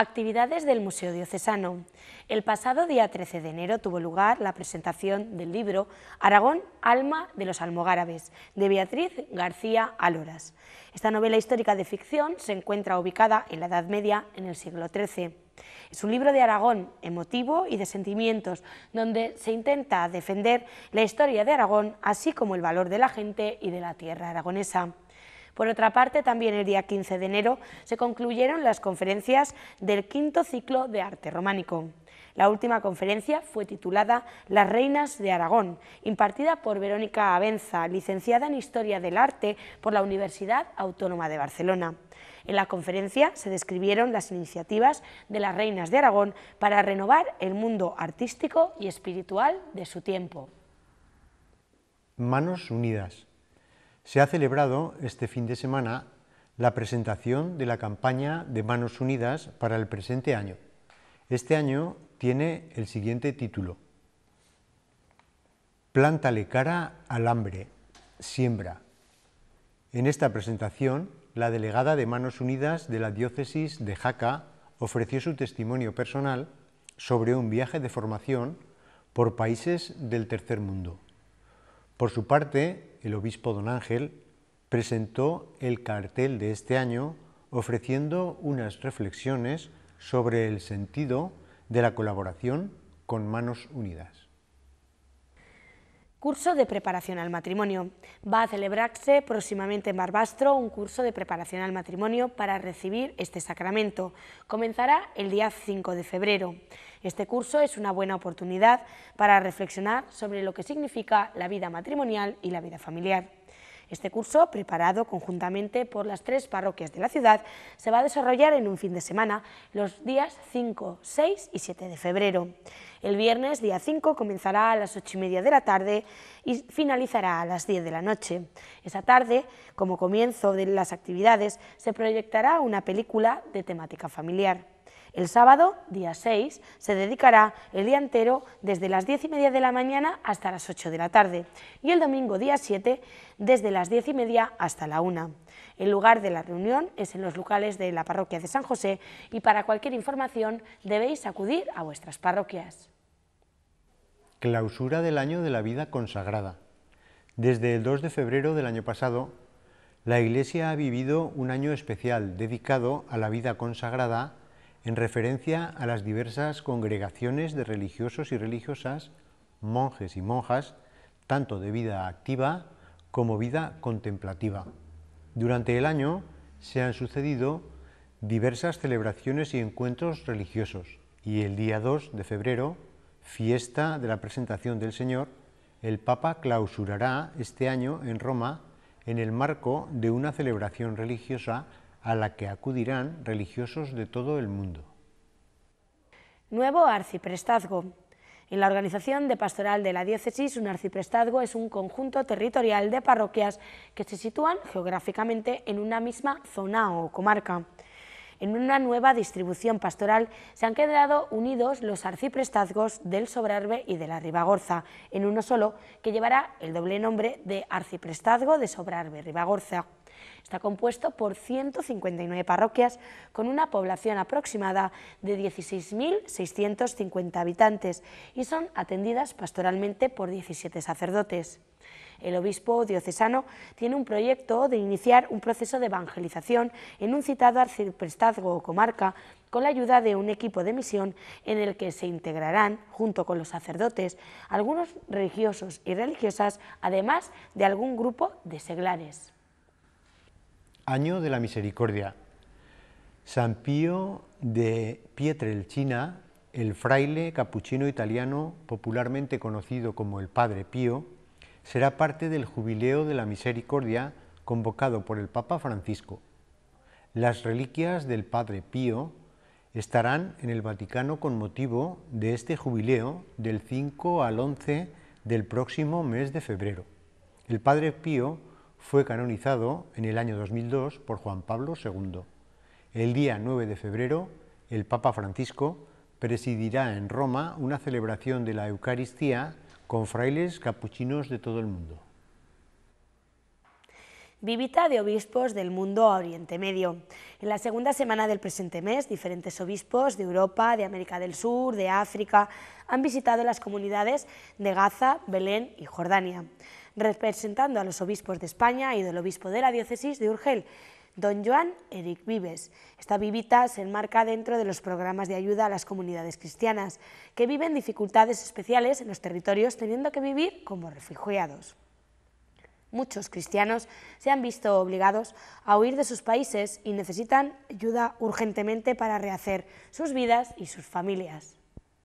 Actividades del Museo Diocesano. El pasado día 13 de enero tuvo lugar la presentación del libro Aragón, alma de los almogárabes, de Beatriz García Aloras. Esta novela histórica de ficción se encuentra ubicada en la Edad Media, en el siglo XIII. Es un libro de Aragón, emotivo y de sentimientos, donde se intenta defender la historia de Aragón, así como el valor de la gente y de la tierra aragonesa. Por otra parte, también el día 15 de enero se concluyeron las conferencias del quinto ciclo de arte románico. La última conferencia fue titulada Las Reinas de Aragón, impartida por Verónica Abenza, licenciada en Historia del Arte por la Universidad Autónoma de Barcelona. En la conferencia se describieron las iniciativas de las Reinas de Aragón para renovar el mundo artístico y espiritual de su tiempo. Manos unidas, se ha celebrado este fin de semana la presentación de la campaña de Manos Unidas para el presente año. Este año tiene el siguiente título. Plántale cara al hambre, siembra. En esta presentación, la delegada de Manos Unidas de la diócesis de Jaca ofreció su testimonio personal sobre un viaje de formación por países del tercer mundo. Por su parte, el obispo don Ángel presentó el cartel de este año ofreciendo unas reflexiones sobre el sentido de la colaboración con manos unidas. Curso de preparación al matrimonio. Va a celebrarse próximamente en Barbastro un curso de preparación al matrimonio para recibir este sacramento. Comenzará el día 5 de febrero. Este curso es una buena oportunidad para reflexionar sobre lo que significa la vida matrimonial y la vida familiar. Este curso, preparado conjuntamente por las tres parroquias de la ciudad, se va a desarrollar en un fin de semana, los días 5, 6 y 7 de febrero. El viernes, día 5, comenzará a las 8 y media de la tarde y finalizará a las 10 de la noche. Esa tarde, como comienzo de las actividades, se proyectará una película de temática familiar. El sábado, día 6, se dedicará el día entero desde las 10 y media de la mañana hasta las 8 de la tarde y el domingo, día 7, desde las 10 y media hasta la 1. El lugar de la reunión es en los locales de la parroquia de San José y para cualquier información debéis acudir a vuestras parroquias. Clausura del año de la vida consagrada. Desde el 2 de febrero del año pasado, la Iglesia ha vivido un año especial dedicado a la vida consagrada en referencia a las diversas congregaciones de religiosos y religiosas, monjes y monjas, tanto de vida activa como vida contemplativa. Durante el año se han sucedido diversas celebraciones y encuentros religiosos y el día 2 de febrero, fiesta de la presentación del Señor, el Papa clausurará este año en Roma en el marco de una celebración religiosa a la que acudirán religiosos de todo el mundo. Nuevo arciprestazgo. En la organización de pastoral de la diócesis, un arciprestazgo es un conjunto territorial de parroquias que se sitúan geográficamente en una misma zona o comarca. En una nueva distribución pastoral se han quedado unidos los arciprestazgos del Sobrarbe y de la Ribagorza, en uno solo que llevará el doble nombre de arciprestazgo de Sobrarbe-Ribagorza. Está compuesto por 159 parroquias con una población aproximada de 16.650 habitantes y son atendidas pastoralmente por 17 sacerdotes. El obispo diocesano tiene un proyecto de iniciar un proceso de evangelización en un citado arciprestazgo o comarca con la ayuda de un equipo de misión en el que se integrarán, junto con los sacerdotes, algunos religiosos y religiosas, además de algún grupo de seglares. Año de la Misericordia. San Pío de Pietrelcina, el fraile capuchino italiano popularmente conocido como el Padre Pío, será parte del Jubileo de la Misericordia convocado por el Papa Francisco. Las reliquias del Padre Pío estarán en el Vaticano con motivo de este jubileo del 5 al 11 del próximo mes de febrero. El Padre Pío fue canonizado en el año 2002 por Juan Pablo II. El día 9 de febrero, el Papa Francisco presidirá en Roma una celebración de la Eucaristía con frailes capuchinos de todo el mundo. Vivita de obispos del mundo Oriente Medio. En la segunda semana del presente mes, diferentes obispos de Europa, de América del Sur, de África, han visitado las comunidades de Gaza, Belén y Jordania representando a los obispos de España y del obispo de la diócesis de Urgel, don Joan Eric Vives. Esta vivita se enmarca dentro de los programas de ayuda a las comunidades cristianas, que viven dificultades especiales en los territorios teniendo que vivir como refugiados. Muchos cristianos se han visto obligados a huir de sus países y necesitan ayuda urgentemente para rehacer sus vidas y sus familias.